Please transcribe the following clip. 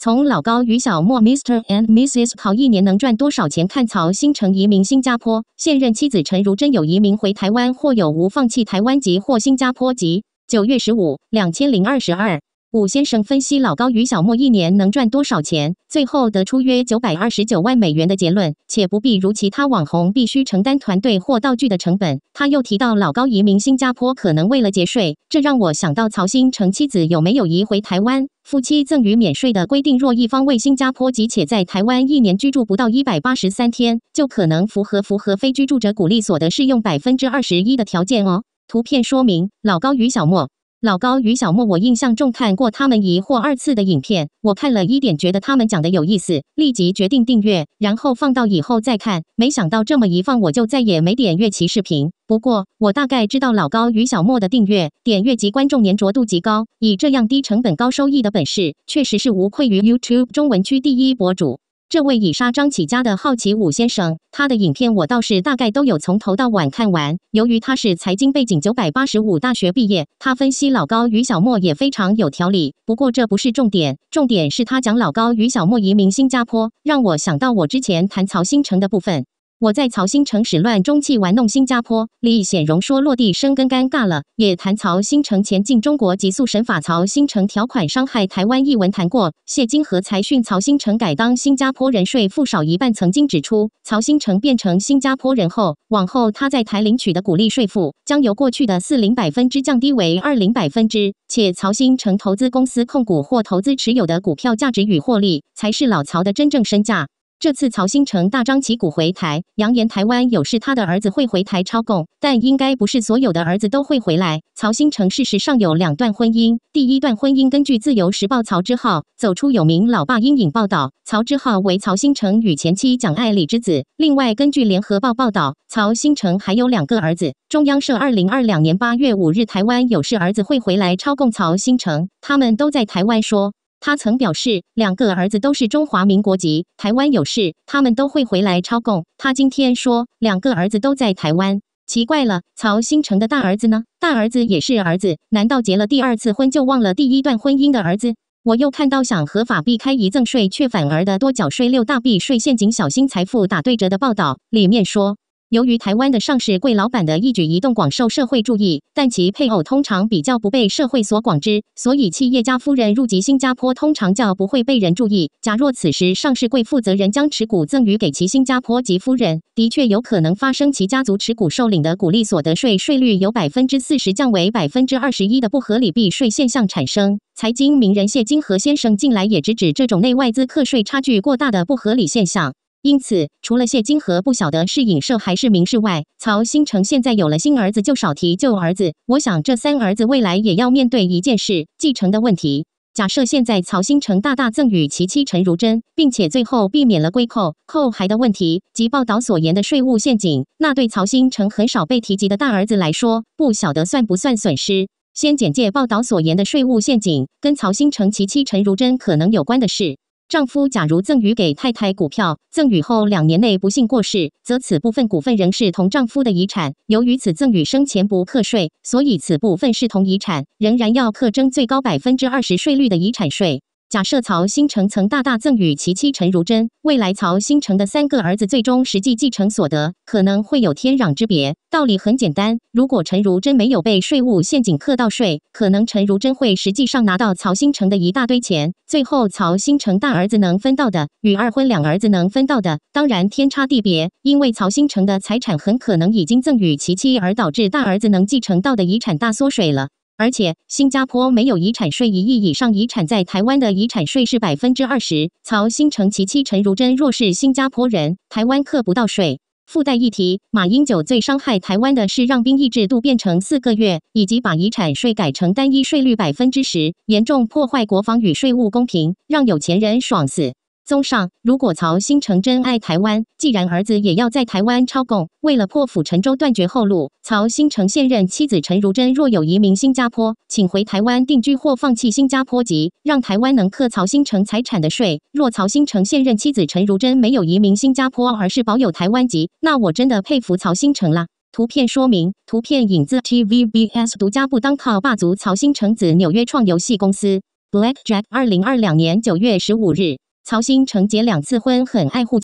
从老高与小莫，Mr. and Mrs. 考一年能赚多少钱？看曹新成移民新加坡，现任妻子陈如真有移民回台湾，或有无放弃台湾籍或新加坡籍？九月十五，两千零二十二。武先生分析老高与小莫一年能赚多少钱，最后得出约九百二十九万美元的结论。且不必如其他网红必须承担团队或道具的成本。他又提到老高移民新加坡可能为了节税，这让我想到曹新成妻子有没有移回台湾。夫妻赠与免税的规定，若一方为新加坡籍且在台湾一年居住不到一百八十三天，就可能符合符合非居住者鼓励所得适用百分之二十一的条件哦。图片说明：老高与小莫。老高与小莫，我印象中看过他们一或二次的影片，我看了一点，觉得他们讲的有意思，立即决定订阅，然后放到以后再看。没想到这么一放，我就再也没点阅其视频。不过，我大概知道老高与小莫的订阅、点阅及观众粘着度极高，以这样低成本高收益的本事，确实是无愧于 YouTube 中文区第一博主。这位以杀张起家的好奇武先生，他的影片我倒是大概都有从头到晚看完。由于他是财经背景，九百八十五大学毕业，他分析老高与小莫也非常有条理。不过这不是重点，重点是他讲老高与小莫移民新加坡，让我想到我之前谈曹新成的部分。我在曹新城始乱终弃玩弄新加坡李显荣说落地生根尴尬了，也谈曹新城前进中国急速神法曹新城条款伤害台湾一文谈过。谢金和财讯曹新城改当新加坡人税负少一半，曾经指出曹新城变成新加坡人后，往后他在台领取的股利税负将由过去的四零百分之降低为二零百分之，且曹新城投资公司控股或投资持有的股票价值与获利才是老曹的真正身价。这次曹新成大张旗鼓回台，扬言台湾有事，他的儿子会回台超供，但应该不是所有的儿子都会回来。曹新成事实上有两段婚姻，第一段婚姻根据《自由时报》，曹之浩走出有名老爸阴影报道，曹之浩为曹新成与前妻蒋爱丽之子。另外，根据《联合报》报道，曹新成还有两个儿子。中央社二零二两年八月五日，台湾有事，儿子会回来超供曹新成，他们都在台湾说。他曾表示，两个儿子都是中华民国籍，台湾有事，他们都会回来超供。他今天说，两个儿子都在台湾，奇怪了，曹新成的大儿子呢？大儿子也是儿子，难道结了第二次婚就忘了第一段婚姻的儿子？我又看到想合法避开遗赠税，却反而的多缴税六大避税陷阱，小心财富打对折的报道，里面说。由于台湾的上市贵老板的一举一动广受社会注意，但其配偶通常比较不被社会所广知，所以企业家夫人入籍新加坡通常较不会被人注意。假若此时上市贵负责人将持股赠与给其新加坡籍夫人，的确有可能发生其家族持股受领的股利所得税税率由百分之四十降为百分之二十一的不合理避税现象产生。财经名人谢金河先生近来也直指这种内外资课税差距过大的不合理现象。因此，除了谢金河不晓得是影射还是明示外，曹新成现在有了新儿子就少提旧儿子。我想，这三儿子未来也要面对一件事——继承的问题。假设现在曹新成大大赠与其妻陈如真，并且最后避免了归扣扣孩的问题及报道所言的税务陷阱，那对曹新成很少被提及的大儿子来说，不晓得算不算损失？先简介报道所言的税务陷阱跟曹新成其妻陈如真可能有关的事。丈夫假如赠与给太太股票，赠与后两年内不幸过世，则此部分股份仍是同丈夫的遗产。由于此赠与生前不课税，所以此部分是同遗产，仍然要课征最高百分之二十税率的遗产税。假设曹新成曾大大赠与其妻陈如真，未来曹新成的三个儿子最终实际继承所得可能会有天壤之别。道理很简单，如果陈如真没有被税务陷阱课到税，可能陈如真会实际上拿到曹新成的一大堆钱。最后，曹新成大儿子能分到的与二婚两儿子能分到的，当然天差地别。因为曹新成的财产很可能已经赠与其妻，而导致大儿子能继承到的遗产大缩水了。而且新加坡没有遗产税，一亿以上遗产在台湾的遗产税是百分之二十。曹新成其妻陈如珍若是新加坡人，台湾克不到税。附带一提，马英九最伤害台湾的是让兵役制度变成四个月，以及把遗产税改成单一税率百分之十，严重破坏国防与税务公平，让有钱人爽死。综上，如果曹新成真爱台湾，既然儿子也要在台湾超供，为了破釜沉舟、断绝后路，曹新成现任妻子陈如真若有移民新加坡，请回台湾定居或放弃新加坡籍，让台湾能克曹新成财产的税。若曹新成现任妻子陈如真没有移民新加坡，而是保有台湾籍，那我真的佩服曹新成啦。图片说明：图片引自 TVBS 独家，不当靠霸族曹新成子纽约创游戏公司 Black Jack，二零二两年九月十五日。曹新成结两次婚，很爱护。